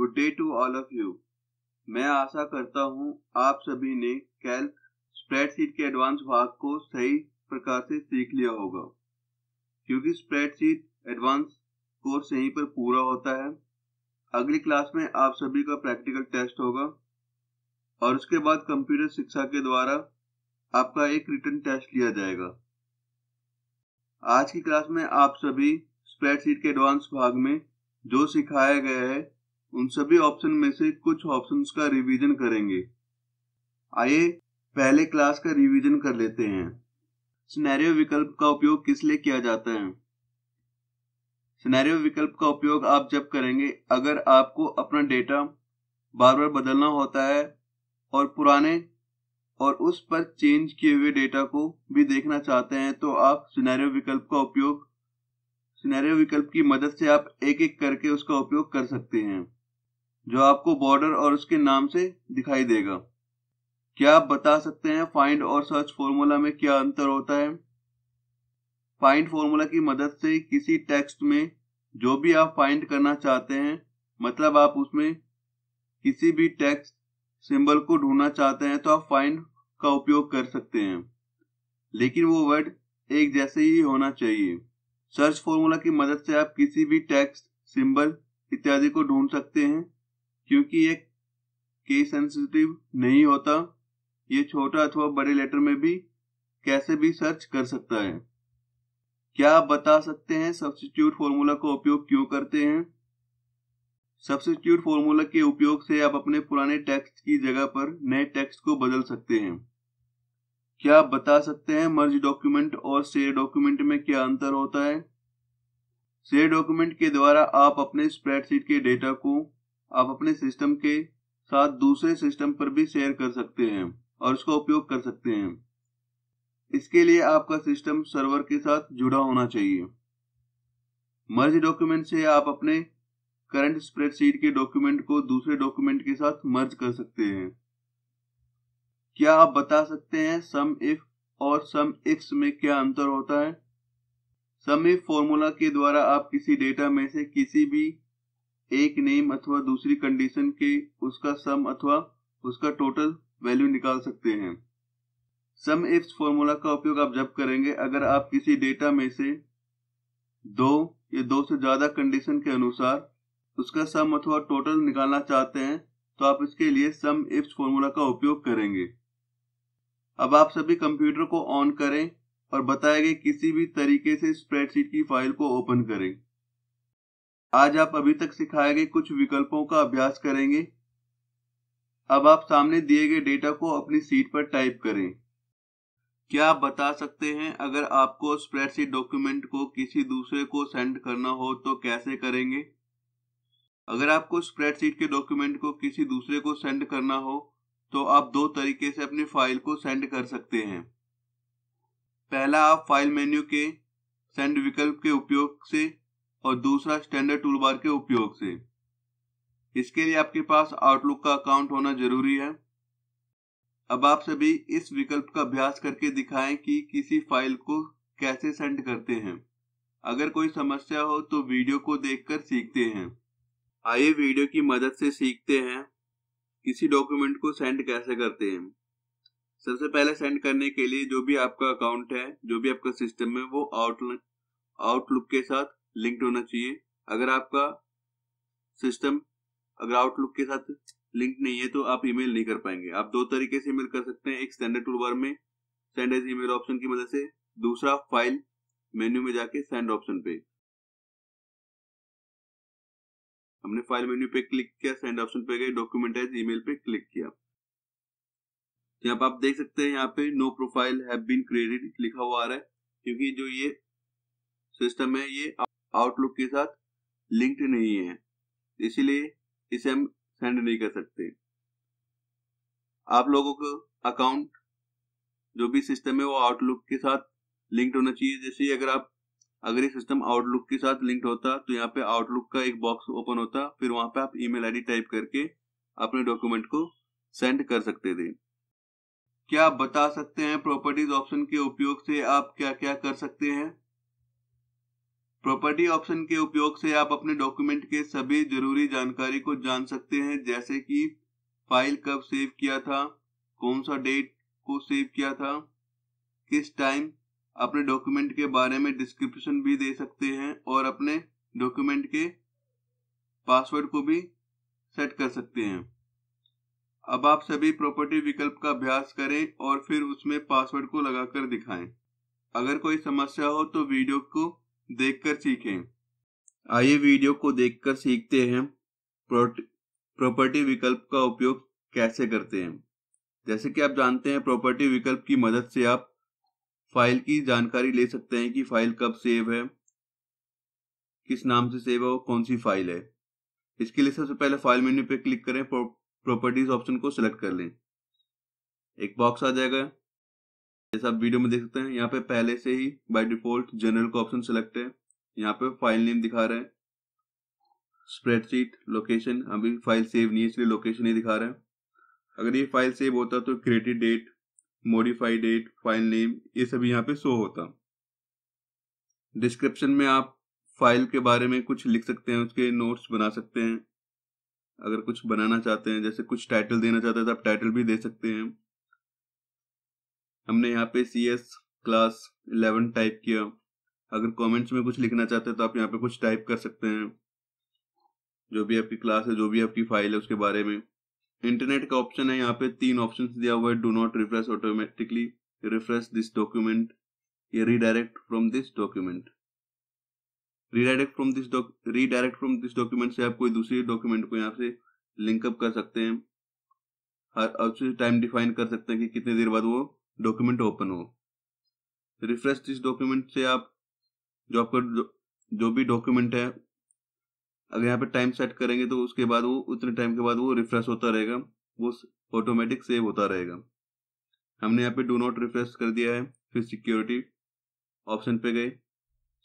Good day to all of you मैं आशा करता हूँ आप सभी ने कैल स्प्रेडशीट के एडवांस भाग को सही प्रकार से सीख लिया होगा क्योंकि स्प्रेडशीट एडवांस कोर्स यहीं पर पूरा होता है अगली क्लास में आप सभी का प्रैक्टिकल टेस्ट होगा और उसके बाद कंप्यूटर शिक्षा के द्वारा आपका एक रिटर्न टेस्ट लिया जाएगा आज की क्लास में आप सभी स्प्रेडशीट के एडवांस भाग में जो सिखाया गया है उन सभी ऑप्शन में से कुछ ऑप्शंस का रिवीजन करेंगे आइए पहले क्लास का रिवीजन कर लेते हैं सिनेरियो विकल्प का उपयोग किस लिए किया जाता है सिनेरियो विकल्प का उपयोग आप जब करेंगे अगर आपको अपना डेटा बार बार बदलना होता है और पुराने और उस पर चेंज किए हुए डेटा को भी देखना चाहते हैं तो आप सिनेरियो विकल्प का उपयोग सिनेरियो विकल्प की मदद से आप एक एक करके उसका उपयोग कर सकते हैं जो आपको बॉर्डर और उसके नाम से दिखाई देगा क्या आप बता सकते हैं फाइंड और सर्च फॉर्मूला में क्या अंतर होता है फाइंड फॉर्मूला की मदद से किसी टेक्स्ट में जो भी आप फाइंड करना चाहते हैं मतलब आप उसमें किसी भी टेक्स्ट सिंबल को ढूंढना चाहते हैं तो आप फाइंड का उपयोग कर सकते हैं लेकिन वो वर्ड एक जैसे ही होना चाहिए सर्च फॉर्मूला की मदद से आप किसी भी टेक्स्ट सिंबल इत्यादि को ढूंढ सकते हैं क्योंकि ये केस सेंसिटिव नहीं होता ये छोटा अथवा बड़े लेटर में भी कैसे भी सर्च कर सकता है क्या आप बता सकते हैं सब्सिट्यूट फॉर्मूला का उपयोग क्यों करते हैं सब्सिट्यूट फॉर्मूला के उपयोग से आप अपने पुराने टेक्स्ट की जगह पर नए टेक्स्ट को बदल सकते हैं क्या आप बता सकते हैं मर्ज डॉक्यूमेंट और शेयर डॉक्यूमेंट में क्या अंतर होता है शेयर डॉक्यूमेंट के द्वारा आप अपने स्प्रेडशीट के डेटा को आप अपने सिस्टम के साथ दूसरे सिस्टम पर भी शेयर कर सकते हैं और इसका उपयोग कर सकते हैं इसके लिए आपका सिस्टम सर्वर के साथ जुड़ा होना चाहिए मर्ज डॉक्यूमेंट से आप अपने करंट स्प्रेडशीट के डॉक्यूमेंट को दूसरे डॉक्यूमेंट के साथ मर्ज कर सकते हैं क्या आप बता सकते हैं सम इफ और सम इफ्स में क्या अंतर होता है सम इफ फॉर्मूला के द्वारा आप किसी डेटा में से किसी भी एक नेम अथवा दूसरी कंडीशन के उसका सम अथवा उसका टोटल वैल्यू निकाल सकते हैं सम इफ्स फॉर्मूला का उपयोग आप जब करेंगे अगर आप किसी डेटा में से दो या दो से ज्यादा कंडीशन के अनुसार उसका सम अथवा टोटल निकालना चाहते हैं तो आप इसके लिए सम इफ्स फॉर्मूला का उपयोग करेंगे अब आप सभी कंप्यूटर को ऑन करें और बताएंगे किसी भी तरीके से स्प्रेडशीट की फाइल को ओपन करें आज आप अभी तक सिखाए गए कुछ विकल्पों का अभ्यास करेंगे अब आप सामने दिए गए डेटा को अपनी सीट पर टाइप करें क्या आप बता सकते हैं अगर आपको स्प्रेडशीट डॉक्यूमेंट को किसी दूसरे को सेंड करना हो तो कैसे करेंगे अगर आपको स्प्रेडशीट के डॉक्यूमेंट को किसी दूसरे को सेंड करना हो तो आप दो तरीके से अपनी फाइल को सेंड कर सकते हैं पहला आप फाइल मेन्यू के सेंड विकल्प के उपयोग से और दूसरा स्टैंडर्ड टूल बार के उपयोग से इसके लिए आपके पास आउटलुक का अकाउंट होना जरूरी है अब आप सभी इस विकल्प का अभ्यास करके दिखाएं कि किसी फाइल को कैसे सेंड करते हैं अगर कोई समस्या हो तो वीडियो को देखकर सीखते हैं आइए वीडियो की मदद से सीखते हैं किसी डॉक्यूमेंट को सेंड कैसे करते हैं सबसे पहले सेंड करने के लिए जो भी आपका अकाउंट है जो भी आपका सिस्टम है वो आउटलुक आउटलुक के साथ लिंक्ड होना चाहिए अगर आपका सिस्टम अगर आउटलुक के साथ लिंक नहीं है तो आप ईमेल नहीं कर पाएंगे आप दो तरीके से ईमेल कर सकते हैं एक स्टैंडर्ड टूल बार में सेंड एज ईमेल ऑप्शन की मदद से दूसरा फाइल मेन्यू में जाके सेंड ऑप्शन पे हमने फाइल मेन्यू पे क्लिक किया सेंड ऑप्शन पे गए डॉक्यूमेंट एज ईमेल पे क्लिक किया तो यहाँ पर आप देख सकते हैं यहाँ पे no profile have been created लिखा हुआ आ रहा है क्योंकि जो ये सिस्टम है ये आउटलुक के साथ लिंक्ड नहीं है इसीलिए इसे हम सेंड नहीं कर सकते आप लोगों को अकाउंट जो भी सिस्टम है वो आउटलुक के साथ लिंक्ड होना चाहिए जैसे अगर आप अगर ये सिस्टम आउटलुक के साथ लिंक्ड होता तो यहाँ पे आउटलुक का एक बॉक्स ओपन होता फिर वहां पे आप ईमेल आईडी टाइप करके अपने डॉक्यूमेंट को सेंड कर सकते थे क्या आप बता सकते हैं प्रॉपर्टीज ऑप्शन के उपयोग से आप क्या क्या कर सकते हैं प्रॉपर्टी ऑप्शन के उपयोग से आप अपने डॉक्यूमेंट के सभी जरूरी जानकारी को जान सकते हैं जैसे कि फाइल कब सेव किया था कौन सा डेट को सेव किया था किस टाइम अपने डॉक्यूमेंट के बारे में डिस्क्रिप्शन भी दे सकते हैं और अपने डॉक्यूमेंट के पासवर्ड को भी सेट कर सकते हैं अब आप सभी प्रॉपर्टी विकल्प का अभ्यास करें और फिर उसमें पासवर्ड को लगाकर दिखाएं। अगर कोई समस्या हो तो वीडियो को देखकर सीखें हम्म। आइए वीडियो को देखकर सीखते हैं प्रॉपर्टी विकल्प का उपयोग कैसे करते हैं जैसे कि आप जानते हैं प्रॉपर्टी विकल्प की मदद से आप फाइल की जानकारी ले सकते हैं कि फाइल कब सेव है किस नाम से सेव है और कौन सी फाइल है इसके लिए सबसे पहले फाइल मेन्यू पर क्लिक करें प्रॉपर्टीज ऑप्शन को सिलेक्ट कर लें एक बॉक्स आ जाएगा जैसा आप वीडियो में देख सकते हैं यहाँ पे पहले से ही बाय डिफॉल्ट जनरल का ऑप्शन सिलेक्ट है यहाँ पे फाइल नेम दिखा रहा है स्प्रेडशीट लोकेशन अभी फाइल सेव नहीं है इसलिए लोकेशन ही दिखा रहे हैं अगर ये फाइल सेव होता तो created date modified date file name ये सब यहाँ पे शो होता डिस्क्रिप्शन में आप फाइल के बारे में कुछ लिख सकते हैं उसके नोट्स बना सकते हैं अगर कुछ बनाना चाहते हैं जैसे कुछ टाइटल देना चाहते हैं तो आप टाइटल भी दे सकते हैं हमने यहाँ पे C S class eleven type किया अगर कमेंट्स में कुछ लिखना चाहते हैं तो आप यहाँ पे कुछ टाइप कर सकते हैं जो भी आपकी क्लास है जो भी आपकी फाइल है उसके बारे में इंटरनेट का ऑप्शन है यहाँ पे तीन ऑप्शन दिया हुआ है do not refresh automatically refresh this document या redirect from this document redirect from this redirect from this document से आप कोई दूसरे डॉक्यूमेंट को यहाँ से लिंकअप कर सकते हैं हर टाइम डिफाइन कर सकते हैं कि कितने देर बाद वो डॉक्यूमेंट ओपन हो रिफ्रेश इस डॉक्यूमेंट से आप जो आपका जो, जो भी डॉक्यूमेंट है अगर यहाँ पे टाइम सेट करेंगे तो उसके बाद वो उतने टाइम के बाद वो रिफ्रेश होता रहेगा वो ऑटोमेटिक सेव होता रहेगा हमने यहाँ पे डू नॉट रिफ्रेश कर दिया है फिर सिक्योरिटी ऑप्शन पे गए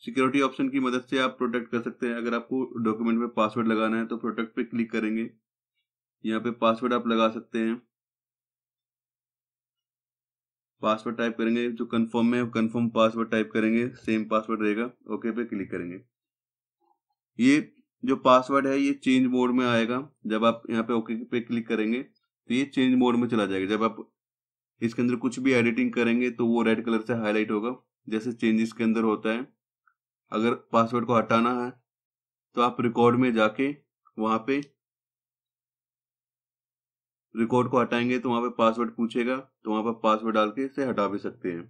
सिक्योरिटी ऑप्शन की मदद से आप प्रोटेक्ट कर सकते हैं अगर आपको डॉक्यूमेंट में पासवर्ड लगाना है तो प्रोटेक्ट पे क्लिक करेंगे यहाँ पे पासवर्ड आप लगा सकते हैं पासवर्ड टाइप करेंगे जो कंफर्म है कंफर्म पासवर्ड टाइप करेंगे सेम पासवर्ड रहेगा ओके पे क्लिक करेंगे ये जो पासवर्ड है ये चेंज मोड में आएगा जब आप यहाँ पे ओके पे क्लिक करेंगे तो ये चेंज मोड में चला जाएगा जब आप इसके अंदर कुछ भी एडिटिंग करेंगे तो वो रेड कलर से हाईलाइट होगा जैसे चेंजेस के अंदर होता है अगर पासवर्ड को हटाना है तो आप रिकॉर्ड में जाके वहाँ पे रिकॉर्ड को हटाएंगे तो वहां पर पासवर्ड पूछेगा तो वहां पर पासवर्ड डाल के इसे हटा भी सकते हैं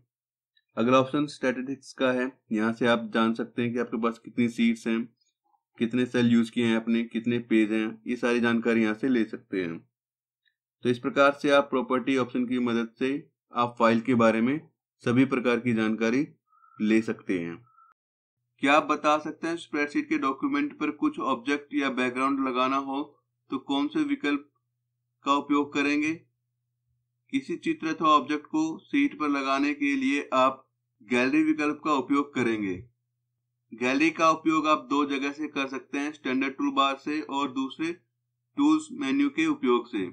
अगला ऑप्शन स्टेटिक्स का है यहाँ से आप जान सकते हैं कि आपके पास कितनी सीट्स हैं कितने सेल यूज किए हैं आपने कितने पेज हैं ये सारी जानकारी यहाँ से ले सकते हैं तो इस प्रकार से आप प्रॉपर्टी ऑप्शन की मदद से आप फाइल के बारे में सभी प्रकार की जानकारी ले सकते हैं क्या आप बता सकते हैं स्प्रेडशीट के डॉक्यूमेंट पर कुछ ऑब्जेक्ट या बैकग्राउंड लगाना हो तो कौन से विकल्प का उपयोग करेंगे किसी चित्र अथवा ऑब्जेक्ट को सीट पर लगाने के लिए आप गैलरी विकल्प का उपयोग करेंगे गैलरी का उपयोग आप दो जगह से कर सकते हैं स्टैंडर्ड टूल बार से और दूसरे टूल्स मेन्यू के उपयोग से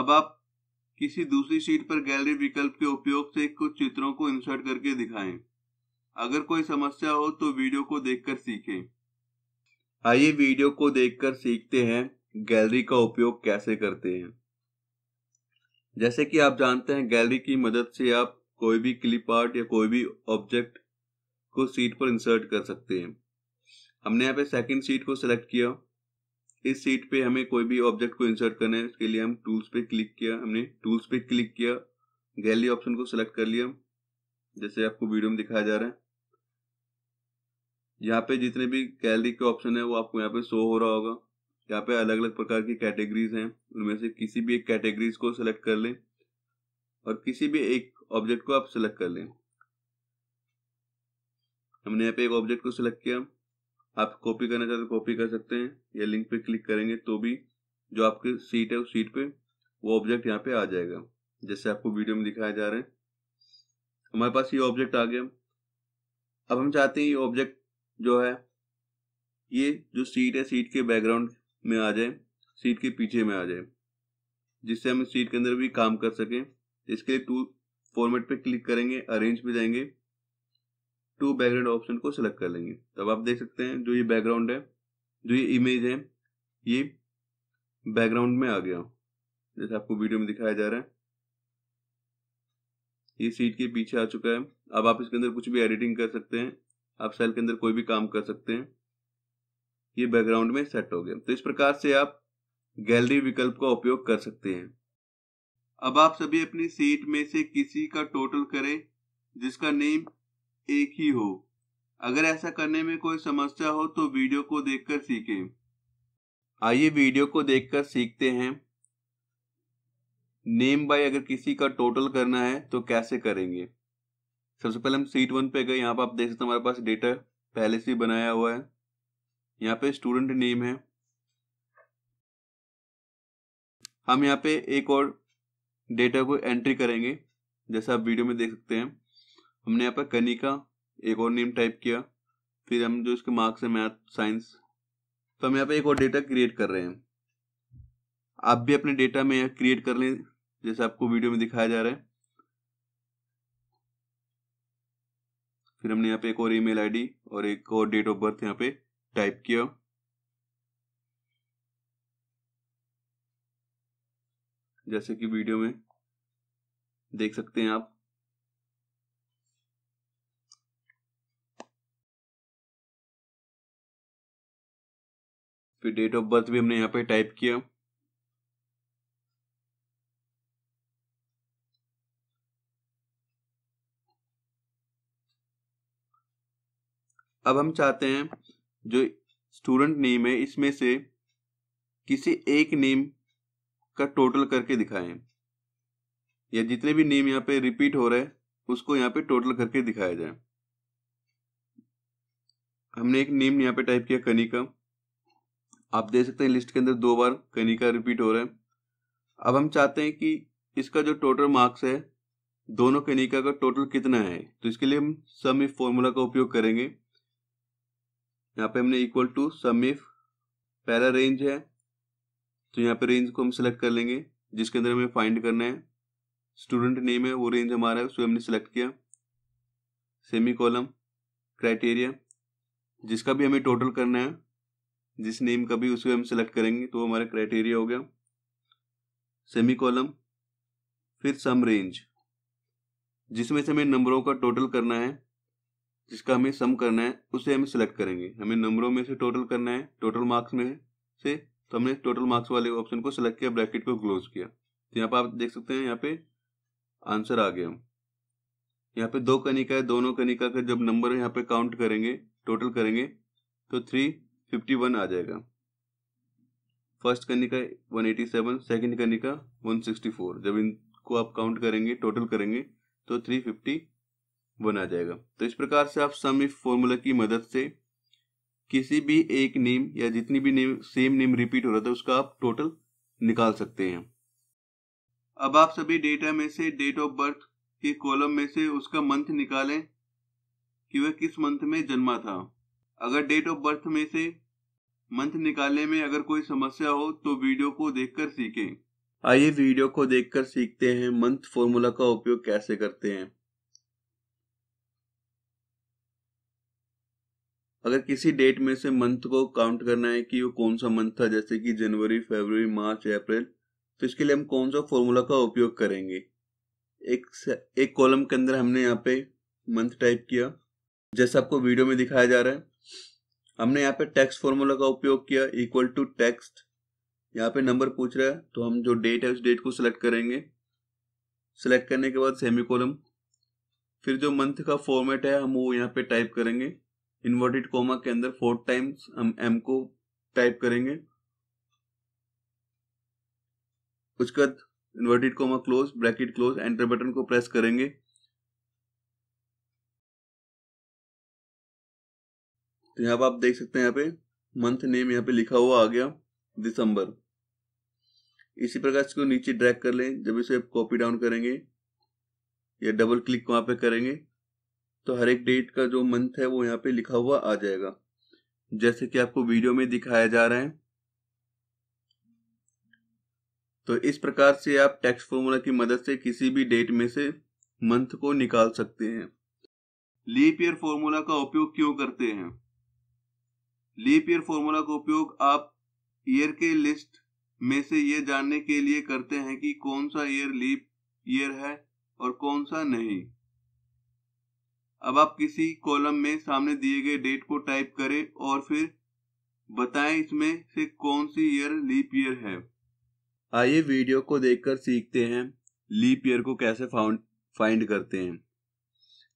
अब आप किसी दूसरी शीट पर गैलरी विकल्प के उपयोग से कुछ चित्रों को इंसर्ट करके दिखाएं अगर कोई समस्या हो तो वीडियो को देखकर सीखें आइए वीडियो को देखकर सीखते हैं गैलरी का उपयोग कैसे करते हैं जैसे कि आप जानते हैं गैलरी की मदद से आप कोई भी क्लिप आर्ट या कोई भी ऑब्जेक्ट को सीट पर इंसर्ट कर सकते हैं हमने यहाँ पे सेकंड सीट को सिलेक्ट किया इस सीट पे हमें कोई भी ऑब्जेक्ट को इंसर्ट करना है इसके लिए हम टूल्स पे क्लिक किया हमने टूल्स पे क्लिक किया गैलरी ऑप्शन को सिलेक्ट कर लिया जैसे आपको वीडियो में दिखाया जा रहा है यहाँ पे जितने भी गैलरी के ऑप्शन है वो आपको यहाँ पे शो हो रहा होगा यहाँ पे अलग अलग प्रकार की कैटेगरीज हैं उनमें से किसी भी एक कैटेगरीज को सिलेक्ट कर लें और किसी भी एक ऑब्जेक्ट को आप सिलेक्ट कर लें हमने यहाँ पे एक ऑब्जेक्ट को सिलेक्ट किया आप कॉपी करना चाहते कॉपी तो कर सकते हैं या लिंक पे क्लिक करेंगे तो भी जो आपकी सीट है उस सीट पे वो ऑब्जेक्ट यहाँ पे आ जाएगा जैसे आपको वीडियो में दिखाया जा रहा है हमारे पास ये ऑब्जेक्ट आ गया अब हम चाहते हैं ये ऑब्जेक्ट जो है ये जो सीट है सीट के बैकग्राउंड में आ जाए सीट के पीछे में आ जाए जिससे हम सीट के अंदर भी काम कर सकें इसके लिए टू फॉर्मेट पे क्लिक करेंगे अरेंज पे जाएंगे टू बैकग्राउंड ऑप्शन को सिलेक्ट कर लेंगे तब आप देख सकते हैं जो ये बैकग्राउंड है जो ये इमेज है ये बैकग्राउंड में आ गया जैसे आपको वीडियो में दिखाया जा रहा है ये सीट के पीछे आ चुका है अब आप इसके अंदर कुछ भी एडिटिंग कर सकते हैं आप सेल के अंदर कोई भी काम कर सकते हैं ये बैकग्राउंड में सेट हो गया तो इस प्रकार से आप गैलरी विकल्प का उपयोग कर सकते हैं अब आप सभी अपनी सीट में से किसी का टोटल करें जिसका नेम एक ही हो अगर ऐसा करने में कोई समस्या हो तो वीडियो को देखकर सीखें आइए वीडियो को देखकर सीखते हैं नेम बाय अगर किसी का टोटल करना है तो कैसे करेंगे सबसे पहले हम सीट वन पे गए यहाँ पर आप देख सकते हैं हमारे पास डेटा पहले से बनाया हुआ है यहाँ पे स्टूडेंट नेम है हम यहाँ पे एक और डेटा को एंट्री करेंगे जैसा आप वीडियो में देख सकते हैं हमने यहाँ पर कनिका एक और नेम टाइप किया फिर हम जो इसके मार्क्स है मैथ साइंस तो हम यहाँ पे एक और डेटा क्रिएट कर रहे हैं आप भी अपने डेटा में क्रिएट कर लें जैसे आपको वीडियो में दिखाया जा रहा है फिर हमने यहाँ पे एक और ईमेल आईडी और एक और डेट ऑफ बर्थ यहाँ पे टाइप किया जैसे कि वीडियो में देख सकते हैं आप फिर डेट ऑफ बर्थ भी हमने यहां पे टाइप किया अब हम चाहते हैं जो स्टूडेंट नेम है इसमें से किसी एक नेम का टोटल करके दिखाएं या जितने भी नेम यहाँ पे रिपीट हो रहे हैं उसको यहाँ पे टोटल करके दिखाया जाए हमने एक नेम यहाँ पे टाइप किया कनिका आप देख सकते हैं लिस्ट के अंदर दो बार कनिका रिपीट हो रहा है अब हम चाहते हैं कि इसका जो टोटल मार्क्स है दोनों कनिका का टोटल कितना है तो इसके लिए हम सम इफ फॉर्मूला का उपयोग करेंगे यहाँ पे हमने इक्वल टू सम पहला रेंज है तो यहाँ पे रेंज को हम सिलेक्ट कर लेंगे जिसके अंदर हमें फाइंड करना है स्टूडेंट नेम है वो रेंज हमारा है उसको हमने सिलेक्ट किया सेमी कॉलम क्राइटेरिया जिसका भी हमें टोटल करना है जिस नेम का भी उसको हम सिलेक्ट करेंगे तो हमारा क्राइटेरिया हो गया सेमी कॉलम फिर सम रेंज जिसमें से हमें नंबरों का टोटल करना है जिसका हमें सम करना है उसे हमें सेलेक्ट करेंगे हमें नंबरों में से टोटल करना है टोटल मार्क्स में से तो हमने टोटल मार्क्स वाले ऑप्शन को सिलेक्ट किया ब्रैकेट को क्लोज किया तो यहाँ पर आप देख सकते हैं यहाँ पे आंसर आ गया यहाँ पे दो कनिका है दोनों कनिका का जब नंबर यहाँ पे काउंट करेंगे टोटल करेंगे तो थ्री फिफ्टी वन आ जाएगा first Kanika one eighty seven second Kanika one sixty four जब इनको आप काउंट करेंगे टोटल करेंगे तो थ्री फिफ्टी बना जाएगा तो इस प्रकार से आप सम इफ फॉर्मूला की मदद से किसी भी एक नेम या जितनी भी नेम सेम नेम रिपीट हो रहा था उसका आप टोटल निकाल सकते हैं अब आप सभी डेटा में से डेट ऑफ बर्थ के कॉलम में से उसका मंथ निकालें कि वह किस मंथ में जन्मा था अगर डेट ऑफ बर्थ में से मंथ निकालने में अगर कोई समस्या हो तो वीडियो को देखकर सीखें आइए वीडियो को देखकर सीखते हैं मंथ फॉर्मूला का उपयोग कैसे करते हैं अगर किसी डेट में से मंथ को काउंट करना है कि वो कौन सा मंथ था जैसे कि जनवरी फरवरी मार्च अप्रैल तो इसके लिए हम कौन सा फॉर्मूला का उपयोग करेंगे एक एक कॉलम के अंदर हमने यहाँ पे मंथ टाइप किया जैसा आपको वीडियो में दिखाया जा रहा है हमने यहाँ पे टेक्स्ट फॉर्मूला का उपयोग किया इक्वल टू टेक्स्ट यहाँ पे नंबर पूछ रहा है तो हम जो डेट है उस डेट को सिलेक्ट करेंगे सिलेक्ट करने के बाद सेमी कॉलम फिर जो मंथ का फॉर्मेट है हम वो यहाँ पे टाइप करेंगे इन्वर्टेड कोमा के अंदर फोर्थ टाइम्स हम एम को टाइप करेंगे उसके बाद inverted comma close bracket close enter button को प्रेस करेंगे तो यहां पर आप देख सकते हैं यहाँ पे मंथ नेम यहाँ पे लिखा हुआ आ गया दिसंबर इसी प्रकार इसको नीचे ड्रैग कर लें जब इसे कॉपी डाउन करेंगे या डबल क्लिक वहां पे करेंगे तो हर एक डेट का जो मंथ है वो यहाँ पे लिखा हुआ आ जाएगा जैसे कि आपको वीडियो में दिखाया जा रहा है तो इस प्रकार से आप टेक्स्ट फॉर्मूला की मदद से किसी भी डेट में से मंथ को निकाल सकते हैं लीप ईयर फॉर्मूला का उपयोग क्यों करते हैं लीप ईयर फॉर्मूला का उपयोग आप ईयर के लिस्ट में से ये जानने के लिए करते हैं कि कौन सा ईयर लीप ईयर है और कौन सा नहीं अब आप किसी कॉलम में सामने दिए गए डेट को टाइप करें और फिर बताएं इसमें से कौन सी ईयर लीप ईयर है आइए वीडियो को देखकर सीखते हैं लीप ईयर को कैसे फाउंड फाइंड करते हैं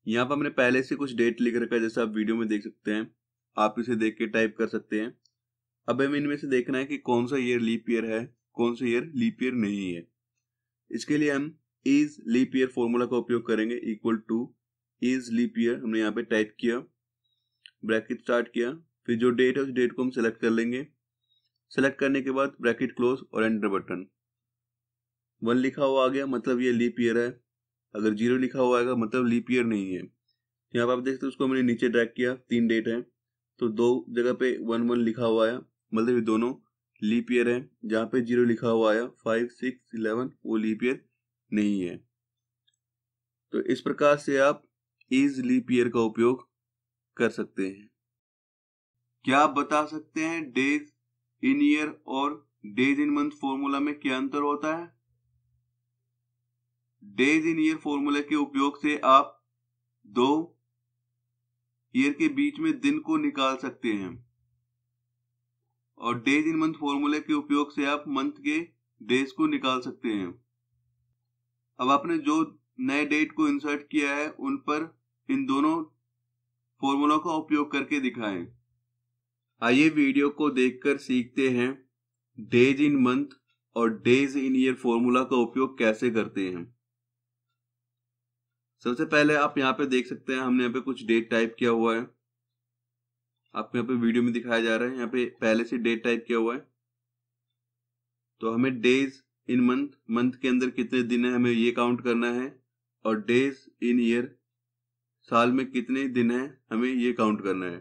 यहाँ पर हमने पहले से कुछ डेट लिख रखा है जैसे आप वीडियो में देख सकते हैं आप इसे देख के टाइप कर सकते हैं अब हमें इनमें से देखना है कि कौन सा ईयर लीप ईयर है कौन सा ईयर लीप ईयर नहीं है इसके लिए हम इज लीप ईयर फॉर्मूला का उपयोग करेंगे equal to is leap year हमने यहाँ पे टाइप किया ब्रैकेट स्टार्ट किया फिर जो डेट है उस डेट को हम सेलेक्ट कर लेंगे सेलेक्ट करने के बाद ब्रैकेट क्लोज और एंटर बटन वन लिखा हुआ आ गया मतलब ये लीप ईयर है अगर जीरो लिखा हुआ आएगा मतलब लीप ईयर नहीं है यहाँ पर आप देखते हैं उसको मैंने नीचे ड्रैग किया तीन डेट है तो दो जगह पे वन वन लिखा हुआ आया मतलब ये दोनों लीप ईयर है जहाँ पे जीरो लिखा हुआ आया फाइव सिक्स इलेवन वो लीप ईयर नहीं है तो इस प्रकार से आप इज लीप ईयर का उपयोग कर सकते हैं क्या आप बता सकते हैं डेज इन ईयर और डेज इन मंथ फॉर्मूला में क्या अंतर होता है डेज इन ईयर फॉर्मूला के उपयोग से आप दो ईयर के बीच में दिन को निकाल सकते हैं और डेज इन मंथ फॉर्मूला के उपयोग से आप मंथ के डेज को निकाल सकते हैं अब आपने जो नए डेट को इंसर्ट किया है उन पर इन दोनों फॉर्मूला का उपयोग करके दिखाएं। आइए वीडियो को देखकर सीखते हैं डेज इन मंथ और डेज इन ईयर फॉर्मूला का उपयोग कैसे करते हैं सबसे पहले आप यहाँ पे देख सकते हैं हमने यहां पे कुछ डेट टाइप किया हुआ है आपको यहाँ पे वीडियो में दिखाया जा रहा है यहाँ पे पहले से डेट टाइप किया हुआ है तो हमें डेज इन मंथ मंथ के अंदर कितने दिन है हमें ये काउंट करना है और डेज इन ईयर साल में कितने दिन हैं हमें ये काउंट करना है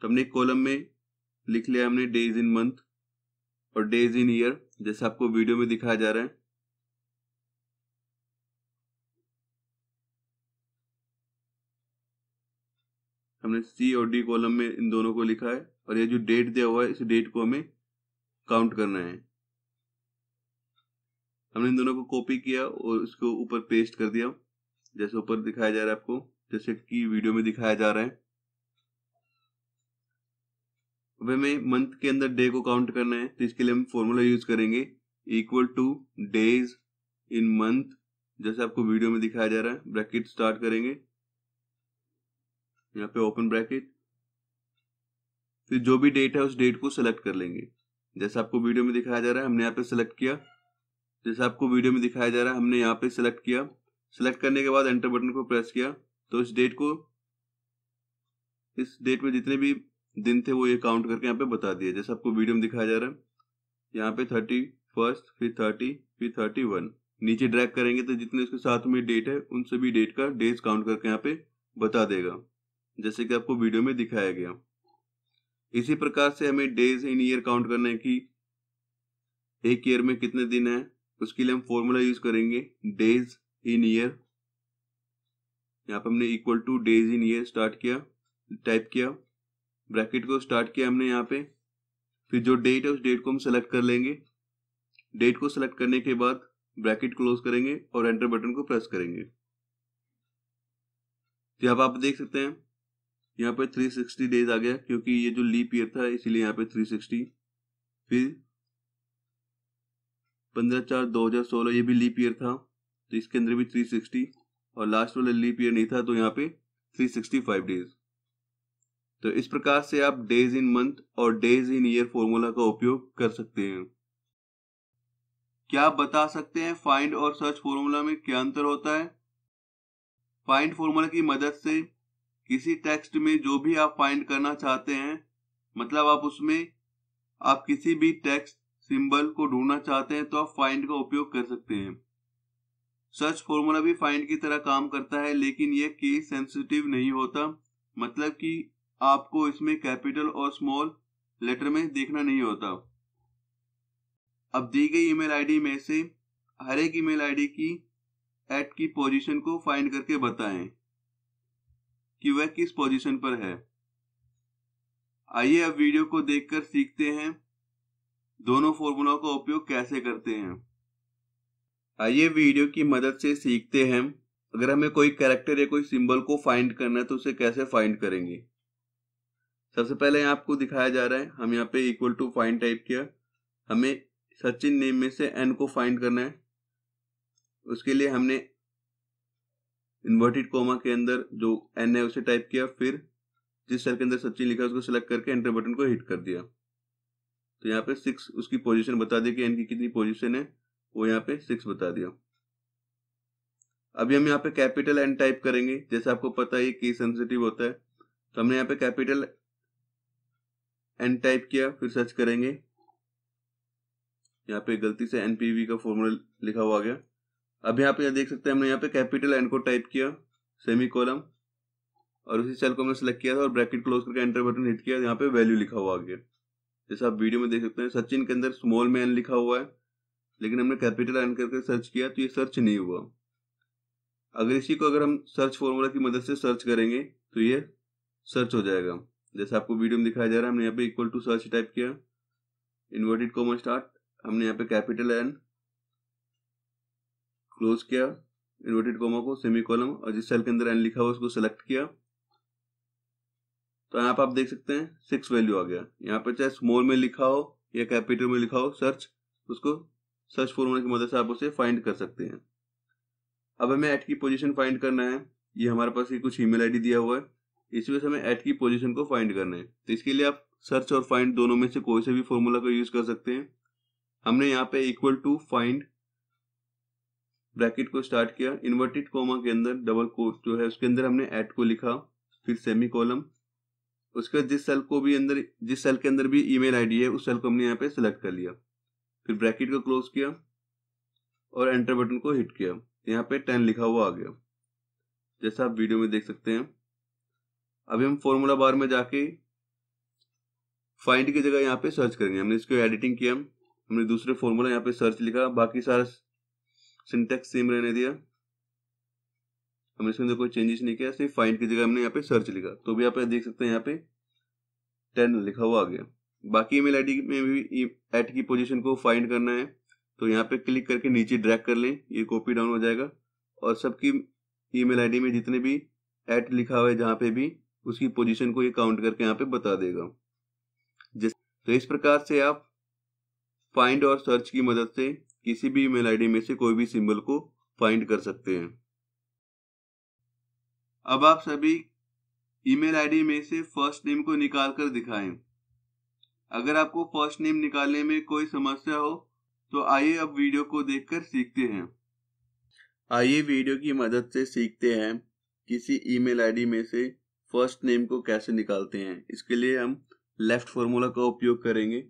तो हमने कॉलम में लिख लिया हमने डेज इन मंथ और डेज इन ईयर जैसे आपको वीडियो में दिखाया जा रहा है हमने सी और डी कॉलम में इन दोनों को लिखा है और ये जो डेट दिया हुआ है इस डेट को हमें काउंट करना है हमने इन दोनों को कॉपी किया और इसको ऊपर पेस्ट कर दिया जैसे ऊपर दिखाया जा रहा है आपको जैसे कि वीडियो में दिखाया जा रहा है अब हमें मंथ के अंदर डे को काउंट करना है तो इसके लिए हम फॉर्मूला यूज करेंगे equal to days in month जैसे आपको वीडियो में दिखाया जा रहा है ब्रैकेट स्टार्ट करेंगे यहाँ पे ओपन ब्रैकेट फिर जो भी डेट है उस डेट को सेलेक्ट कर लेंगे जैसे आपको वीडियो में दिखाया जा रहा है हमने यहाँ पे सेलेक्ट किया जैसे आपको वीडियो में दिखाया जा रहा है हमने यहाँ पे सिलेक्ट किया सिलेक्ट करने के बाद एंटर बटन को प्रेस किया तो इस डेट को इस डेट में जितने भी दिन थे वो ये काउंट करके यहाँ पे बता दिया जैसे आपको वीडियो में दिखाया जा रहा है यहाँ पे थर्टी फर्स्ट फिर थर्टी फिर थर्टी वन नीचे ड्रैग करेंगे तो जितने उसके साथ में डेट है उन सभी डेट का डेज काउंट करके यहाँ पे बता देगा जैसे कि आपको वीडियो में दिखाया गया इसी प्रकार से हमें डेज इन ईयर काउंट करने की एक ईयर में कितने दिन है उसके लिए हम फॉर्मूला यूज करेंगे डेज इन ईयर यहाँ पे हमने equal to days in year start किया टाइप किया ब्रैकेट को स्टार्ट किया हमने यहाँ पे फिर जो डेट है उस डेट को हम सेलेक्ट कर लेंगे डेट को सेलेक्ट करने के बाद ब्रैकेट क्लोज करेंगे और एंटर बटन को प्रेस करेंगे तो यहाँ आप देख सकते हैं यहाँ पे 360 डेज आ गया क्योंकि ये जो लीप ईयर था इसीलिए यहाँ पे 360 फिर पंद्रह चार दो हजार सोलह ये भी लीप ईयर था तो इसके अंदर भी थ्री सिक्सटी और लास्ट वाला लीप ईयर नहीं था तो यहाँ पे थ्री सिक्सटी फाइव डेज तो इस प्रकार से आप डेज इन मंथ और डेज इन ईयर फॉर्मूला का उपयोग कर सकते हैं क्या आप बता सकते हैं फाइंड और सर्च फॉर्मूला में क्या अंतर होता है फाइंड फॉर्मूला की मदद से किसी टेक्स्ट में जो भी आप फाइंड करना चाहते हैं मतलब आप उसमें आप किसी भी टेक्स्ट सिंबल को ढूंढना चाहते हैं तो आप फाइंड का उपयोग कर सकते हैं सर्च फॉर्मूला भी फाइंड की तरह काम करता है लेकिन यह केस सेंसिटिव नहीं होता मतलब कि आपको इसमें कैपिटल और स्मॉल लेटर में देखना नहीं होता अब दी गई ईमेल आईडी में से हर एक ईमेल आईडी की एट की पोजीशन को फाइंड करके बताएं कि वह किस पोजीशन पर है आइए अब वीडियो को देखकर सीखते हैं दोनों फॉर्मूला का उपयोग कैसे करते हैं आइए वीडियो की मदद से सीखते हैं अगर हमें कोई कैरेक्टर या कोई सिंबल को फाइंड करना है तो उसे कैसे फाइंड करेंगे सबसे पहले यहाँ आपको दिखाया जा रहा है हम यहाँ पे इक्वल टू फाइंड टाइप किया हमें सचिन नेम में से एन को फाइंड करना है उसके लिए हमने इन्वर्टेड कोमा के अंदर जो एन है उसे टाइप किया फिर जिस सेल के अंदर सचिन लिखा उसको सिलेक्ट करके एंटर बटन को हिट कर दिया तो यहाँ पे सिक्स उसकी पोजीशन बता दी कि एन की कितनी पोजीशन है वो यहाँ पे सिक्स बता दिया अभी हम यहाँ पे कैपिटल एन टाइप करेंगे जैसे आपको पता है की सेंसिटिव होता है तो हमने यहाँ पे कैपिटल एन टाइप किया फिर सर्च करेंगे यहाँ पे गलती से एनपीवी का फॉर्मूला लिखा हुआ गया अब यहाँ पे देख सकते हैं हमने यहाँ पे कैपिटल एन को टाइप किया सेमी कॉलम और उसी सेल को हमने सेलेक्ट किया था और ब्रैकेट क्लोज करके एंटर बटन हिट किया यहाँ पे वैल्यू लिखा हुआ गया जैसे आप वीडियो में देख सकते हैं सचिन के अंदर स्मॉल में एन लिखा हुआ है लेकिन हमने कैपिटल एन करके सर्च किया तो ये सर्च नहीं हुआ अगर इसी को अगर हम सर्च फॉर्मूला की मदद से सर्च करेंगे तो ये सर्च हो जाएगा जैसे आपको वीडियो में दिखाया जा रहा है हमने यहाँ पे इक्वल टू सर्च टाइप किया इन्वर्टेड कॉमन स्टार्ट हमने यहाँ पे कैपिटल एन क्लोज किया इन्वर्टेड कॉमा को सेमी कॉलम और जिस सेल के अंदर एन लिखा हुआ उसको सेलेक्ट किया तो यहाँ पर आप देख सकते हैं सिक्स वैल्यू आ गया यहाँ पर चाहे स्मॉल में लिखा हो या कैपिटल में लिखा हो सर्च उसको सर्च फॉर्मूला की मदद से आप उसे फाइंड कर सकते हैं अब हमें एट की पोजीशन फाइंड करना है ये हमारे पास ये कुछ ईमेल आईडी दिया हुआ है इस वजह से हमें एट की पोजीशन को फाइंड करना है तो इसके लिए आप सर्च और फाइंड दोनों में से कोई से भी फॉर्मूला का यूज कर सकते हैं हमने यहाँ पे इक्वल टू फाइंड ब्रैकेट को स्टार्ट किया इन्वर्टेड कोमा के अंदर डबल कोट जो है उसके अंदर हमने एट को लिखा फिर सेमी कॉलम उसके बाद जिस सेल को भी अंदर जिस सेल के अंदर भी ईमेल आईडी है उस सेल को हमने यहाँ पे सिलेक्ट कर लिया फिर ब्रैकेट को क्लोज किया और एंटर बटन को हिट किया यहाँ पे टेन लिखा हुआ आ गया जैसा आप वीडियो में देख सकते हैं अभी हम फॉर्मूला बार में जाके फाइंड की जगह यहाँ पे सर्च करेंगे हमने इसको एडिटिंग किया हमने दूसरे फॉर्मूला यहाँ पे सर्च लिखा बाकी सारा सिंटेक्स सेम रहने दिया हमने इसके अंदर कोई चेंजेस नहीं किया सिर्फ फाइंड की जगह हमने यहाँ पे सर्च लिखा तो भी आप देख सकते हैं यहाँ पे टेन लिखा हुआ आ गया बाकी ईमेल आईडी में भी एट की पोजीशन को फाइंड करना है तो यहाँ पे क्लिक करके नीचे ड्रैग कर लें ये कॉपी डाउन हो जाएगा और सबकी ईमेल आईडी में जितने भी एट लिखा हुआ है जहाँ पे भी उसकी पोजीशन को ये काउंट करके यहाँ पे बता देगा जैसे तो इस प्रकार से आप फाइंड और सर्च की मदद से किसी भी ईमेल आईडी में से कोई भी सिंबल को फाइंड कर सकते हैं अब आप सभी ईमेल आईडी में से फर्स्ट नेम को निकाल कर दिखाएं अगर आपको फर्स्ट नेम निकालने में कोई समस्या हो तो आइए अब वीडियो को देखकर सीखते हैं आइए वीडियो की मदद से सीखते हैं किसी ईमेल आईडी में से फर्स्ट नेम को कैसे निकालते हैं इसके लिए हम लेफ्ट फॉर्मूला का उपयोग करेंगे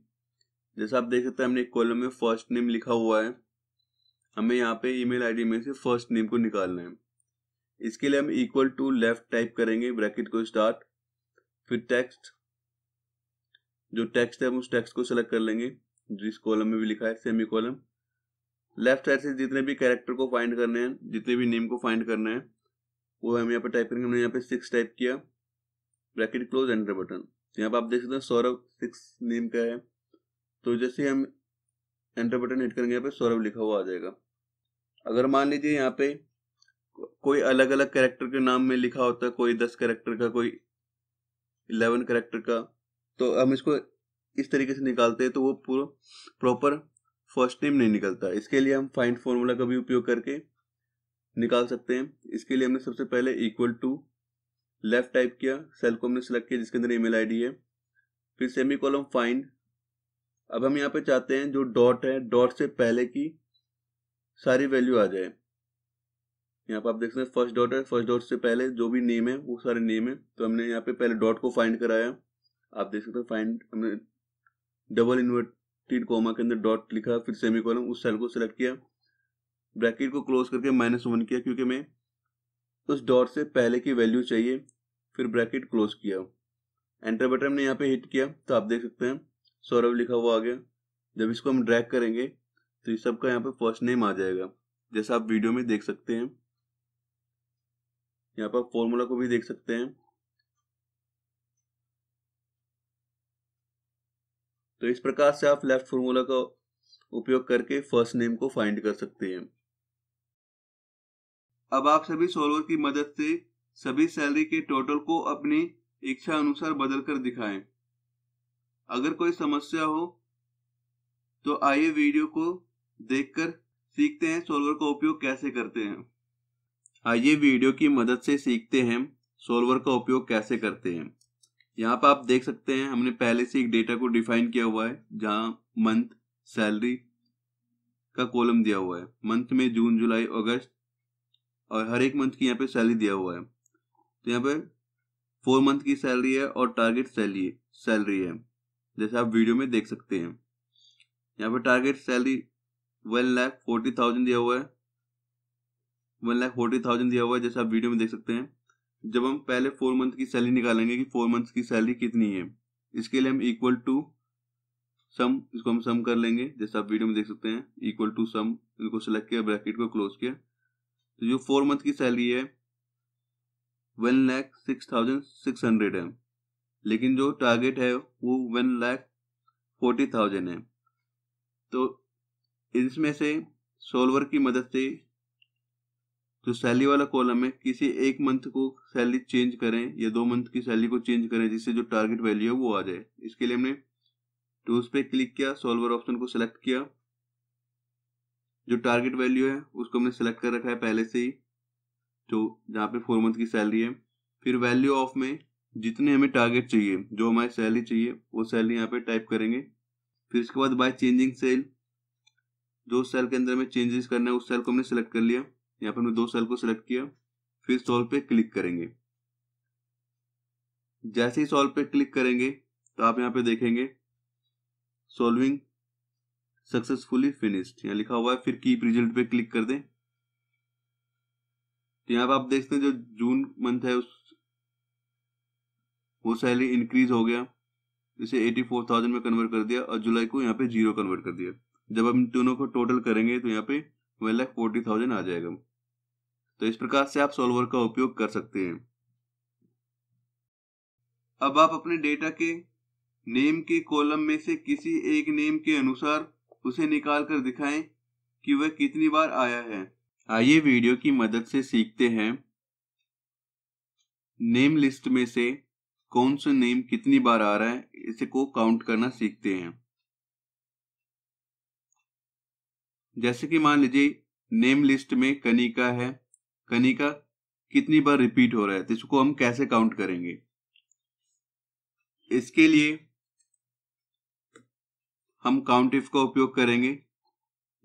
जैसा आप देख सकते हैं हमने कॉलम में फर्स्ट नेम लिखा हुआ है हमें यहाँ पे ईमेल आईडी में से फर्स्ट नेम को निकालना है इसके लिए हम इक्वल टू लेफ्ट टाइप करेंगे ब्रैकेट को स्टार्ट फिर टेक्स्ट जो टेक्स्ट है हम उस टेक्स्ट को सिलेक्ट कर लेंगे जिस कॉलम में भी लिखा है सेमी कॉलम लेफ्ट साइड से जितने भी कैरेक्टर को फाइंड करने हैं जितने भी नेम को फाइंड करना है वो हम यहाँ पे टाइप करेंगे हमने यहाँ पे सिक्स टाइप किया ब्रैकेट क्लोज एंटर बटन यहाँ पर आप देख सकते हैं सौरभ सिक्स नेम का है तो जैसे हम एंटर बटन हिट करेंगे यहाँ पे सौरभ लिखा हुआ आ जाएगा अगर मान लीजिए यहाँ पे कोई अलग अलग कैरेक्टर के नाम में लिखा होता है कोई दस कैरेक्टर का कोई इलेवन कैरेक्टर का तो हम इसको इस तरीके से निकालते हैं तो वो पूरा प्रॉपर फर्स्ट नेम नहीं निकलता इसके लिए हम फाइंड फॉर्मूला का भी उपयोग करके निकाल सकते हैं इसके लिए हमने सबसे पहले इक्वल टू लेफ्ट टाइप किया सेल को हमने सेलेक्ट किया जिसके अंदर ईमेल आईडी है फिर सेमी कॉलम फाइंड अब हम यहाँ पे चाहते हैं जो डॉट है डॉट से पहले की सारी वैल्यू आ जाए यहाँ पर आप देख सकते हैं फर्स्ट डॉट है फर्स्ट डॉट से पहले जो भी नेम है वो सारे नेम है तो हमने यहाँ पे पहले डॉट को फाइंड कराया आप देख सकते हैं फाइंड हमने डबल इन्वर्टेड कॉमा के अंदर डॉट लिखा फिर सेमी कॉलम उस सेल को सिलेक्ट किया ब्रैकेट को क्लोज करके माइनस वन किया क्योंकि मैं उस डॉट से पहले की वैल्यू चाहिए फिर ब्रैकेट क्लोज किया एंटर बटन हमने यहाँ पे हिट किया तो आप देख सकते हैं सौरभ लिखा हुआ आ गया जब इसको हम ड्रैग करेंगे तो ये सबका यहाँ पे फर्स्ट नेम आ जाएगा जैसा आप वीडियो में देख सकते हैं यहाँ पर फॉर्मूला को भी देख सकते हैं तो इस प्रकार से आप लेफ्ट फॉर्मूला का उपयोग करके फर्स्ट नेम को फाइंड कर सकते हैं अब आप सभी सोलवर की मदद से सभी सैलरी के टोटल को अपनी इच्छा अनुसार बदल कर दिखाएं। अगर कोई समस्या हो तो आइए वीडियो को देखकर सीखते हैं सोलवर का उपयोग कैसे करते हैं आइए हाँ, वीडियो की मदद से सीखते हैं सोल्वर का उपयोग कैसे करते हैं यहाँ पर आप देख सकते हैं हमने पहले से एक डेटा को डिफाइन किया हुआ है जहाँ मंथ सैलरी का कॉलम दिया हुआ है मंथ में जून जुलाई अगस्त और हर एक मंथ की यहाँ पे सैलरी दिया हुआ है तो यहाँ पे फोर मंथ की सैलरी है और टारगेट सैलरी सैलरी है जैसे आप वीडियो में देख सकते हैं यहाँ पे target salary one lakh forty thousand दिया हुआ है वन लाख फोर्टी थाउजेंड दिया हुआ है जैसे आप वीडियो में देख सकते हैं जब हम पहले फोर मंथ की सैलरी निकालेंगे कि फोर मंथ की सैलरी कितनी है इसके लिए हम इक्वल टू सम इसको हम सम कर लेंगे जैसे आप वीडियो में देख सकते हैं इक्वल टू सम इनको सेलेक्ट किया ब्रैकेट को क्लोज किया तो जो फोर मंथ की सैलरी है one lakh six thousand six hundred है लेकिन जो टारगेट है वो वन लैख फोर्टी थाउजेंड है तो इसमें से सोल्वर की मदद से तो सैलरी वाला कॉलम है किसी एक मंथ को सैलरी चेंज करें या दो मंथ की सैलरी को चेंज करें जिससे जो टारगेट वैल्यू है वो आ जाए इसके लिए हमने टूल्स पे क्लिक किया सॉल्वर ऑप्शन को सिलेक्ट किया जो टारगेट वैल्यू है उसको हमने सेलेक्ट कर रखा है पहले से ही तो जहाँ पे फोर मंथ की सैलरी है फिर वैल्यू ऑफ में जितने हमें टारगेट चाहिए जो हमारी सैलरी चाहिए वो सैलरी यहाँ पे टाइप करेंगे फिर इसके बाद बाय चेंजिंग सेल जो सेल के अंदर हमें चेंजेस करना है उस सेल को हमने सेलेक्ट कर लिया यहाँ पर हमने दो सेल को सिलेक्ट किया फिर सॉल्व पे क्लिक करेंगे जैसे ही सॉल्व पे क्लिक करेंगे तो आप यहाँ पे देखेंगे सॉल्विंग सक्सेसफुली फिनिश्ड यहाँ लिखा हुआ है फिर कीप रिजल्ट पे क्लिक कर दें तो यहाँ पर आप देखते हैं जो जून मंथ है उस वो सैलरी इंक्रीज हो गया इसे 84,000 में कन्वर्ट कर दिया और जुलाई को यहाँ पे जीरो कन्वर्ट कर दिया जब हम दोनों को टोटल करेंगे तो यहाँ पे वन लाख फोर्टी थाउजेंड आ जाएगा तो इस प्रकार से आप सॉल्वर का उपयोग कर सकते हैं अब आप अपने डेटा के नेम के कॉलम में से किसी एक नेम के अनुसार उसे निकाल कर दिखाएं कि वह कितनी बार आया है आइए वीडियो की मदद से सीखते हैं नेम लिस्ट में से कौन सा नेम कितनी बार आ रहा है इसे को काउंट करना सीखते हैं जैसे कि मान लीजिए नेम लिस्ट में कनिका है कनिका कितनी बार रिपीट हो रहा है तो इसको हम कैसे काउंट करेंगे इसके लिए हम काउंट इफ का उपयोग करेंगे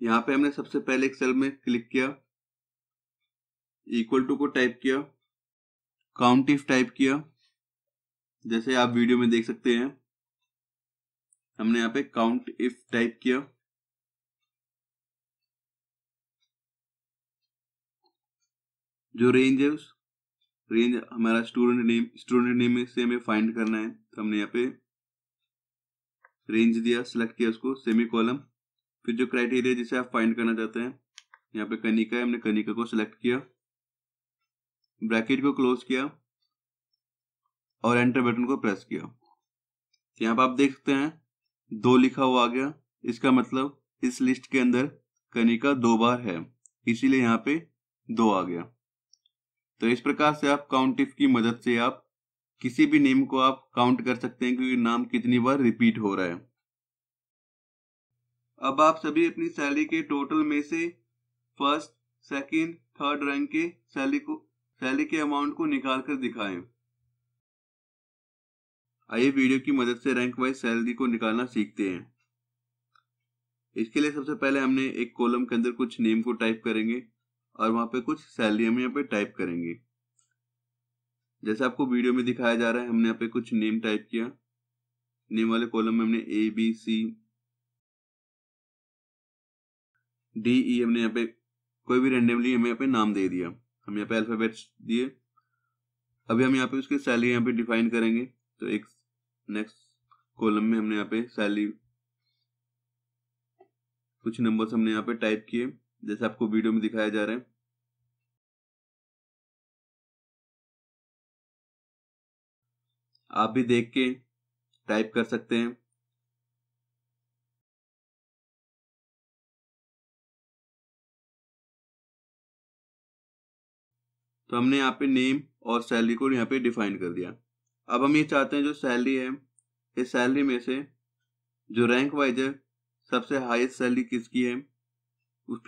यहां पे हमने सबसे पहले एक सेल में क्लिक किया इक्वल टू को टाइप किया काउंट इफ टाइप किया जैसे आप वीडियो में देख सकते हैं हमने यहां पे काउंट इफ टाइप किया जो रेंज है उस रेंज हमारा स्टूडेंट नेम स्टूडेंट नेम से हमें फाइंड करना है तो हमने यहाँ पे रेंज दिया सिलेक्ट किया उसको सेमी कॉलम फिर जो क्राइटेरिया जिसे आप फाइंड करना चाहते हैं यहाँ पे कनिका है हमने कनिका को सिलेक्ट किया ब्रैकेट को क्लोज किया और एंटर बटन को प्रेस किया तो यहाँ पे आप देख सकते हैं दो लिखा हुआ आ गया इसका मतलब इस लिस्ट के अंदर कनिका दो बार है इसीलिए यहाँ पे दो आ गया तो इस प्रकार से आप काउंटिफ की मदद से आप किसी भी नेम को आप काउंट कर सकते हैं क्योंकि नाम कितनी बार रिपीट हो रहा है अब आप सभी अपनी सैलरी के टोटल में से फर्स्ट सेकंड, थर्ड रैंक के सैलरी को सैलरी के अमाउंट को निकाल कर दिखाएं। आइए वीडियो की मदद से रैंक वाइज सैलरी को निकालना सीखते हैं इसके लिए सबसे पहले हमने एक कॉलम के अंदर कुछ नेम को टाइप करेंगे और वहां पे कुछ सैलरी हम यहाँ पे टाइप करेंगे जैसे आपको वीडियो में दिखाया जा रहा है हमने यहाँ पे कुछ नेम टाइप किया नेम वाले कॉलम में हमने A B C D E हमने यहाँ पे कोई भी रेंडमली हमें यहाँ पे नाम दे दिया हम यहाँ पे अल्फाबेट्स दिए अभी हम यहाँ पे उसकी सैलरी यहाँ पे डिफाइन करेंगे तो एक नेक्स्ट कॉलम में हमने यहाँ पे सैलरी कुछ नंबर्स हमने यहाँ पे टाइप किए जैसे आपको वीडियो में दिखाया जा रहे है आप भी देख के टाइप कर सकते हैं तो हमने यहाँ पे नेम और सैलरी को यहाँ पे डिफाइन कर दिया अब हम ये चाहते हैं जो सैलरी है इस सैलरी में से जो रैंक वाइज है सबसे हाईएस्ट सैलरी किसकी है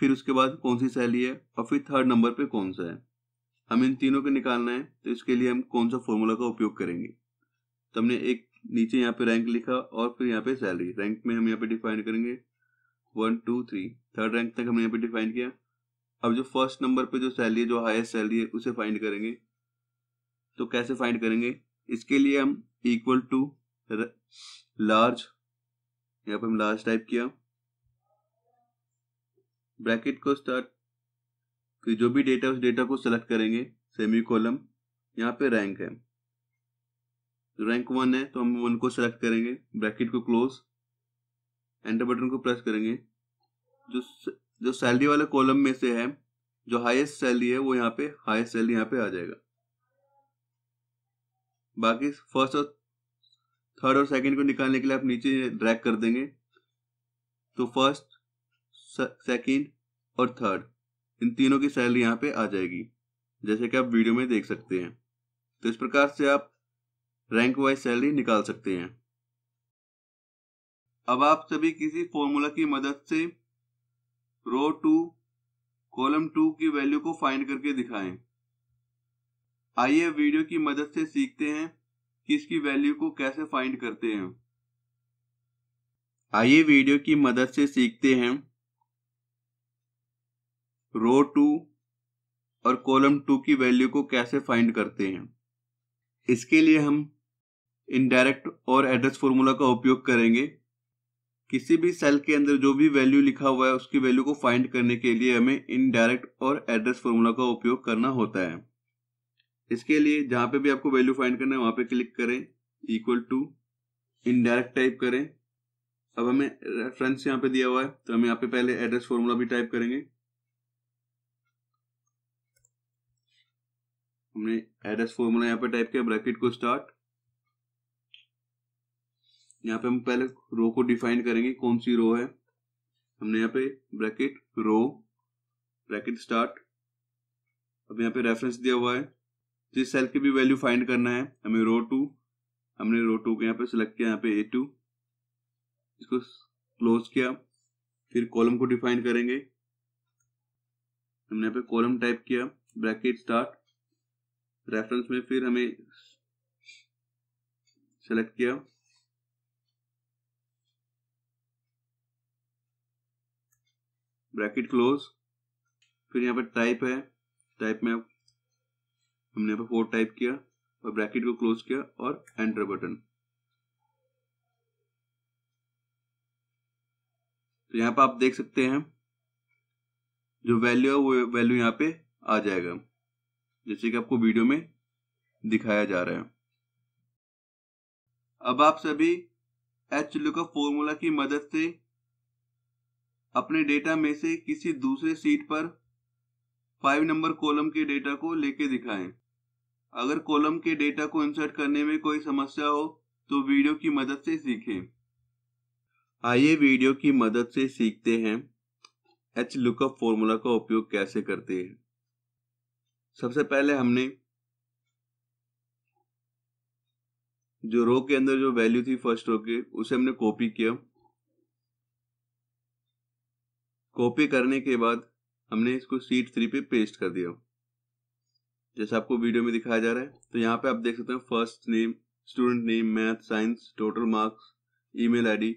फिर उसके बाद कौन सी सैली है और फिर थर्ड नंबर पे कौन सा है हम इन तीनों के निकालना है तो इसके लिए हम कौन सा फॉर्मूला का उपयोग करेंगे तो हमने एक नीचे यहाँ पे रैंक लिखा और फिर यहाँ पे सैलरी रैंक में हम यहाँ पे डिफाइन करेंगे one two three third rank तक हमने यहाँ पे डिफाइन किया अब जो फर्स्ट नंबर पे जो सैलरी है जो हाईएस्ट सैलरी है उसे फाइंड करेंगे तो कैसे फाइंड करेंगे इसके लिए हम इक्वल टू लार्ज यहाँ पे हम लार्ज टाइप किया ब्रैकेट को स्टार्ट फिर जो भी डेटा उस डेटा को सेलेक्ट करेंगे सेमी कॉलम यहाँ पे रैंक है रैंक वन है तो हम वन को सेलेक्ट करेंगे ब्रैकेट को क्लोज एंटर बटन को प्रेस करेंगे जो जो सैलरी वाले कॉलम में से है जो हाईएस्ट सैलरी है वो यहाँ पे हाईएस्ट सैलरी यहाँ पे आ जाएगा बाकी फर्स्ट और थर्ड और सेकंड को निकालने के लिए आप नीचे ड्रैग कर देंगे तो फर्स्ट सेकेंड और थर्ड इन तीनों की सैलरी यहाँ पे आ जाएगी जैसे कि आप वीडियो में देख सकते हैं तो इस प्रकार से आप रैंक वाइज सैलरी निकाल सकते हैं अब आप सभी किसी फॉर्मूला की मदद से रो टू कॉलम टू की वैल्यू को फाइंड करके दिखाएं। आइए वीडियो की मदद से सीखते हैं कि इसकी वैल्यू को कैसे फाइंड करते हैं आइए वीडियो की मदद से सीखते हैं रो टू और कॉलम टू की वैल्यू को कैसे फाइंड करते हैं इसके लिए हम इनडायरेक्ट और एड्रेस फॉर्मूला का उपयोग करेंगे किसी भी सेल के अंदर जो भी वैल्यू लिखा हुआ है उसकी वैल्यू को फाइंड करने के लिए हमें इनडायरेक्ट और एड्रेस फॉर्मूला का उपयोग करना होता है इसके लिए जहां पे भी आपको वैल्यू फाइंड करना है वहां पे क्लिक करें इक्वल टू इनडायरेक्ट टाइप करें अब हमें रेफरेंस यहाँ पे दिया हुआ है तो हम यहाँ पे पहले एड्रेस फॉर्मूला भी टाइप करेंगे हमने एडस फॉर्मूला यहाँ पे टाइप किया ब्रैकेट को स्टार्ट यहाँ पे हम पहले रो को डिफाइन करेंगे कौन सी रो है हमने यहाँ पे ब्रैकेट रो ब्रैकेट स्टार्ट अब यहाँ पे रेफरेंस दिया हुआ है जिस सेल की भी वैल्यू फाइंड करना है हमें रो टू हमने रो टू को यहाँ पे सिलेक्ट किया यहाँ पे ए टू इसको क्लोज किया फिर कॉलम को डिफाइन करेंगे हमने यहाँ पे कॉलम टाइप किया ब्रैकेट स्टार्ट रेफरेंस में फिर हमें सेलेक्ट किया ब्रैकेट क्लोज फिर यहाँ पर टाइप है टाइप में हमने यहाँ पर फोर टाइप किया और ब्रैकेट को क्लोज किया और एंटर बटन तो यहाँ पर आप देख सकते हैं जो वैल्यू है वो वैल्यू यहाँ पे आ जाएगा जैसे कि आपको वीडियो में दिखाया जा रहा है अब आप सभी एच लुकअप फॉर्मूला की मदद से अपने डेटा में से किसी दूसरे सीट पर फाइव नंबर कॉलम के डेटा को लेके दिखाएं अगर कॉलम के डेटा को इंसर्ट करने में कोई समस्या हो तो वीडियो की मदद से सीखें आइए वीडियो की मदद से सीखते हैं एच लुकअप फॉर्मूला का उपयोग कैसे करते हैं सबसे पहले हमने जो रो के अंदर जो वैल्यू थी फर्स्ट रो के उसे हमने कॉपी किया कॉपी करने के बाद हमने इसको सीट थ्री पे पेस्ट कर दिया जैसे आपको वीडियो में दिखाया जा रहा है तो यहाँ पे आप देख सकते हैं first name student name math science total marks email ID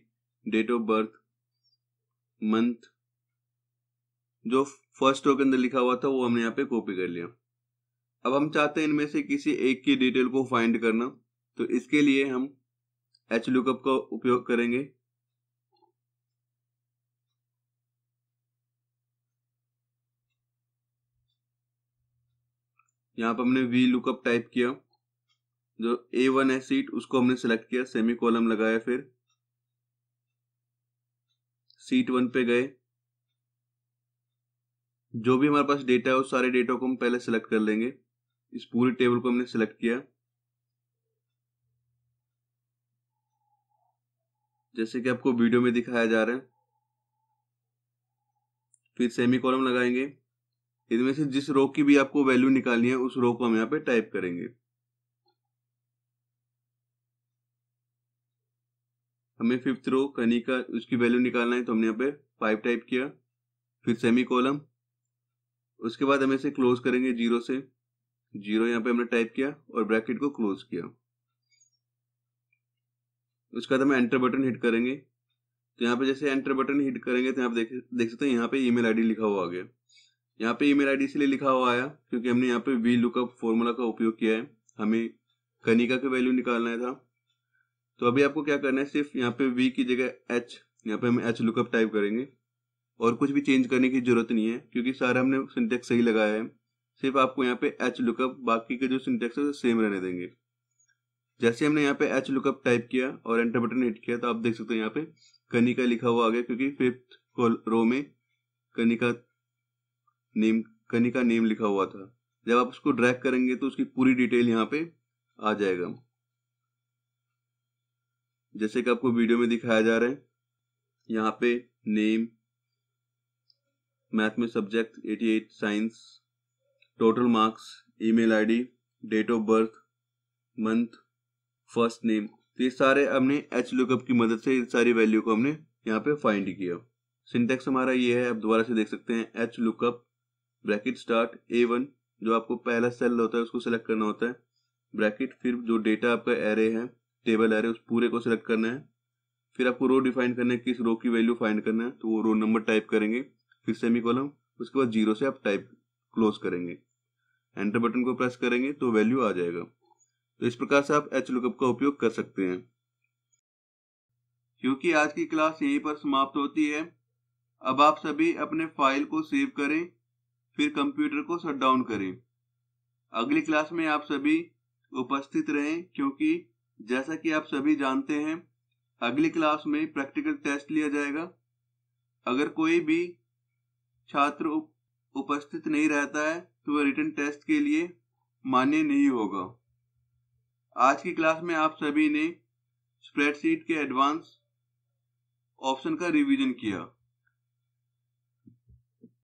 date of birth month जो फर्स्ट रो के अंदर लिखा हुआ था वो हमने यहाँ पे कॉपी कर लिया अब हम चाहते हैं इनमें से किसी एक की डिटेल को फाइंड करना तो इसके लिए हम एच लुकअप का उपयोग करेंगे यहां पर हमने वी लुकअप टाइप किया जो ए वन है सीट उसको हमने सेलेक्ट किया सेमी कॉलम लगाया फिर सीट वन पे गए जो भी हमारे पास डेटा है उस सारे डेटा को हम पहले सेलेक्ट कर लेंगे इस पूरे टेबल को हमने सेलेक्ट किया जैसे कि आपको वीडियो में दिखाया जा रहा है फिर सेमी कॉलम लगाएंगे इनमें से जिस रो की भी आपको वैल्यू निकालनी है उस रो को हम यहाँ पे टाइप करेंगे हमें फिफ्थ रो कनी का उसकी वैल्यू निकालना है तो हमने यहाँ पे फाइव टाइप किया फिर सेमी कॉलम उसके बाद हम इसे क्लोज करेंगे जीरो से जीरो यहाँ पे हमने टाइप किया और ब्रैकेट को क्लोज किया उसके बाद हम एंटर बटन हिट करेंगे तो यहाँ पे जैसे एंटर बटन हिट करेंगे तो यहाँ पे देख देख सकते हैं यहाँ पे ईमेल आईडी लिखा हुआ आ गया यहाँ पे ईमेल आईडी इसलिए लिखा हुआ आया क्योंकि हमने यहाँ पे वी लुकअप फॉर्मूला का उपयोग किया है हमें कनिका का वैल्यू निकालना था तो अभी आपको क्या करना है सिर्फ यहाँ पे वी की जगह एच यहाँ पे हम एच लुकअप टाइप करेंगे और कुछ भी चेंज करने की जरूरत नहीं है क्योंकि सारा हमने सिंटेक्स सही लगाया है सिर्फ आपको यहाँ पे एच लुकअप बाकी के जो सिंटेक्स है सेम रहने देंगे जैसे हमने यहाँ पे एच लुकअप टाइप किया और एंटर बटन हिट किया तो आप देख सकते हो यहाँ पे कनिका लिखा हुआ आ गया क्योंकि फिफ्थ रो में कनिका नेम कनिका नेम लिखा हुआ था जब आप उसको ड्रैग करेंगे तो उसकी पूरी डिटेल यहाँ पे आ जाएगा जैसे कि आपको वीडियो में दिखाया जा रहा है यहाँ पे नेम मैथ में subject 88 science total marks email ID date of birth month first name तो ये सारे हमने एच लुकअप की मदद से इन सारी वैल्यू को हमने यहाँ पे फाइंड किया सिंटेक्स हमारा ये है आप दोबारा से देख सकते हैं H lookup bracket start A one जो आपको पहला सेल होता है उसको सिलेक्ट करना होता है ब्रैकेट फिर जो डेटा आपका एरे है टेबल एरे उस पूरे को सिलेक्ट करना है फिर आपको रो डिफाइन करना है किस रो की वैल्यू फाइंड करना है तो वो रो नंबर टाइप करेंगे फिर सेमी कॉलम उसके बाद जीरो से आप टाइप क्लोज करेंगे एंटर बटन को प्रेस करेंगे तो वैल्यू आ जाएगा तो इस प्रकार से आप एच लुकअप का उपयोग कर सकते हैं क्योंकि आज की क्लास यहीं पर समाप्त होती है अब आप सभी अपने फाइल को सेव करें फिर कंप्यूटर को शट डाउन करें अगली क्लास में आप सभी उपस्थित रहें क्योंकि जैसा कि आप सभी जानते हैं अगली क्लास में प्रैक्टिकल टेस्ट लिया जाएगा अगर कोई भी छात्र उपस्थित नहीं रहता है तो वह रिटर्न टेस्ट के लिए मान्य नहीं होगा आज की क्लास में आप सभी ने स्प्रेडशीट के एडवांस ऑप्शन का रिवीजन किया